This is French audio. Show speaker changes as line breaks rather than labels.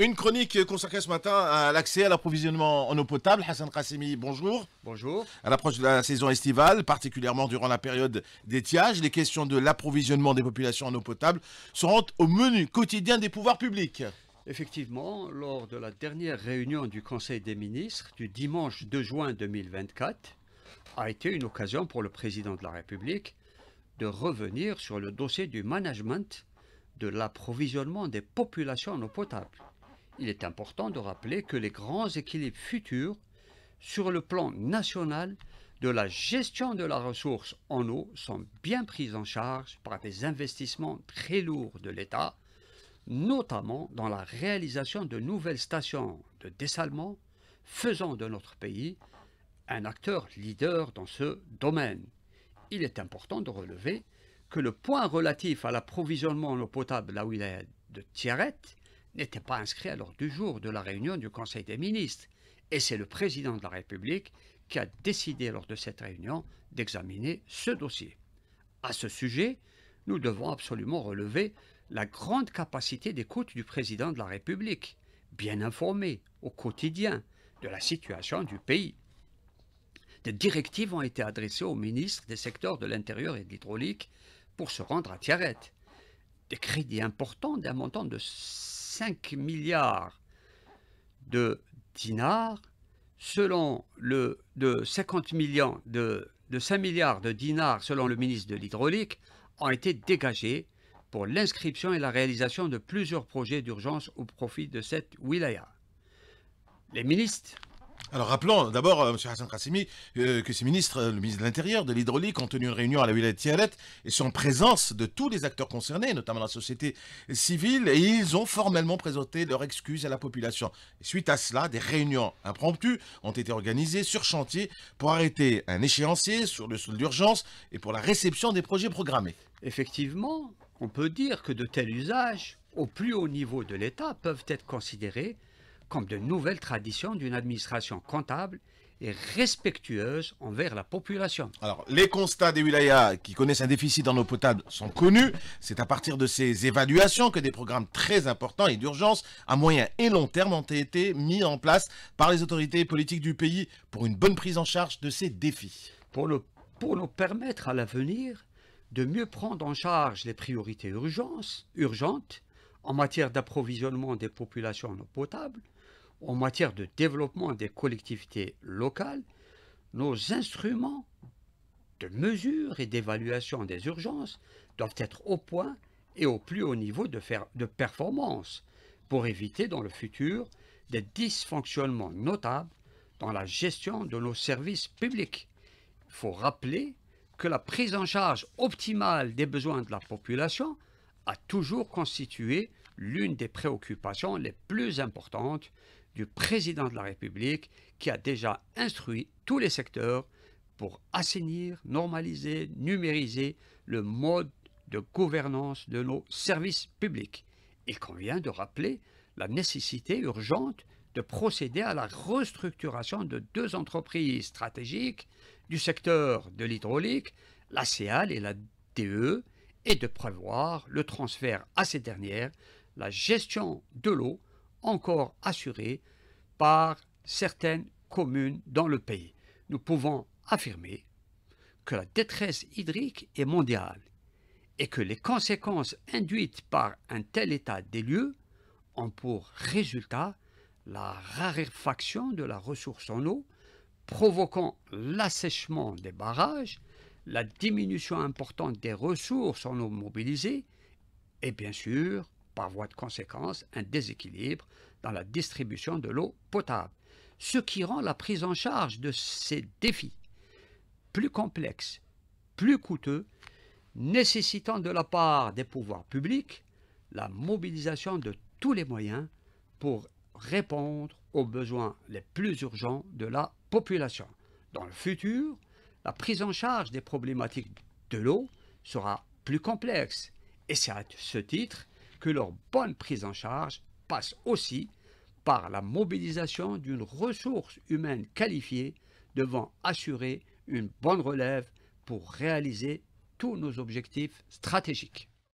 Une chronique consacrée ce matin à l'accès à l'approvisionnement en eau potable. Hassan Kassimi, bonjour. Bonjour. À l'approche de la saison estivale, particulièrement durant la période d'étiage, les questions de l'approvisionnement des populations en eau potable seront au menu quotidien des pouvoirs publics.
Effectivement, lors de la dernière réunion du Conseil des ministres du dimanche 2 juin 2024, a été une occasion pour le président de la République de revenir sur le dossier du management de l'approvisionnement des populations en eau potable il est important de rappeler que les grands équilibres futurs sur le plan national de la gestion de la ressource en eau sont bien pris en charge par des investissements très lourds de l'État, notamment dans la réalisation de nouvelles stations de dessalement, faisant de notre pays un acteur leader dans ce domaine. Il est important de relever que le point relatif à l'approvisionnement en eau potable là où il est de Tiarette n'était pas inscrit à l'ordre du jour de la réunion du Conseil des ministres, et c'est le président de la République qui a décidé lors de cette réunion d'examiner ce dossier. À ce sujet, nous devons absolument relever la grande capacité d'écoute du président de la République, bien informé au quotidien de la situation du pays. Des directives ont été adressées aux ministres des secteurs de l'intérieur et de l'hydraulique pour se rendre à Tiarette. Des crédits importants d'un montant de 5 milliards de dinars, selon le de 50 millions de, 5 milliards de dinars selon le ministre de l'hydraulique ont été dégagés pour l'inscription et la réalisation de plusieurs projets d'urgence au profit de cette wilaya. Les ministres
alors rappelons d'abord, euh, M. Hassan Kassimi, euh, que ces ministres, euh, le ministre de l'Intérieur, de l'Hydraulique, ont tenu une réunion à la ville de Tiaret et sont en présence de tous les acteurs concernés, notamment la société civile, et ils ont formellement présenté leurs excuses à la population. suite à cela, des réunions impromptues ont été organisées sur chantier pour arrêter un échéancier sur le sol d'urgence
et pour la réception des projets programmés. Effectivement, on peut dire que de tels usages, au plus haut niveau de l'État, peuvent être considérés comme de nouvelles traditions d'une administration comptable et respectueuse envers la population. Alors, les constats des
wilayas qui connaissent un déficit en eau potable sont connus. C'est à partir de ces évaluations que des programmes très importants et d'urgence à moyen et long terme ont été mis en place par les autorités
politiques du pays pour une bonne prise en charge de ces défis. Pour, nous permettre à l'avenir de mieux prendre en charge les priorités urgentes en matière d'approvisionnement des populations en eau potable, en matière de développement des collectivités locales, nos instruments de mesure et d'évaluation des urgences doivent être au point et au plus haut niveau de, faire, de performance pour éviter dans le futur des dysfonctionnements notables dans la gestion de nos services publics. Il faut rappeler que la prise en charge optimale des besoins de la population a toujours constitué l'une des préoccupations les plus importantes du président de la République qui a déjà instruit tous les secteurs pour assainir, normaliser, numériser le mode de gouvernance de nos services publics. Il convient de rappeler la nécessité urgente de procéder à la restructuration de deux entreprises stratégiques du secteur de l'hydraulique, la CEAL et la DE, et de prévoir le transfert à ces dernières la gestion de l'eau encore assurée par certaines communes dans le pays. Nous pouvons affirmer que la détresse hydrique est mondiale et que les conséquences induites par un tel état des lieux ont pour résultat la raréfaction de la ressource en eau, provoquant l'assèchement des barrages, la diminution importante des ressources en eau mobilisées et bien sûr par voie de conséquence un déséquilibre dans la distribution de l'eau potable, ce qui rend la prise en charge de ces défis plus complexe, plus coûteux, nécessitant de la part des pouvoirs publics la mobilisation de tous les moyens pour répondre aux besoins les plus urgents de la population. Dans le futur, la prise en charge des problématiques de l'eau sera plus complexe et c'est à ce titre que leur bonne prise en charge passe aussi par la mobilisation d'une ressource humaine qualifiée devant assurer une bonne relève pour réaliser tous nos objectifs stratégiques.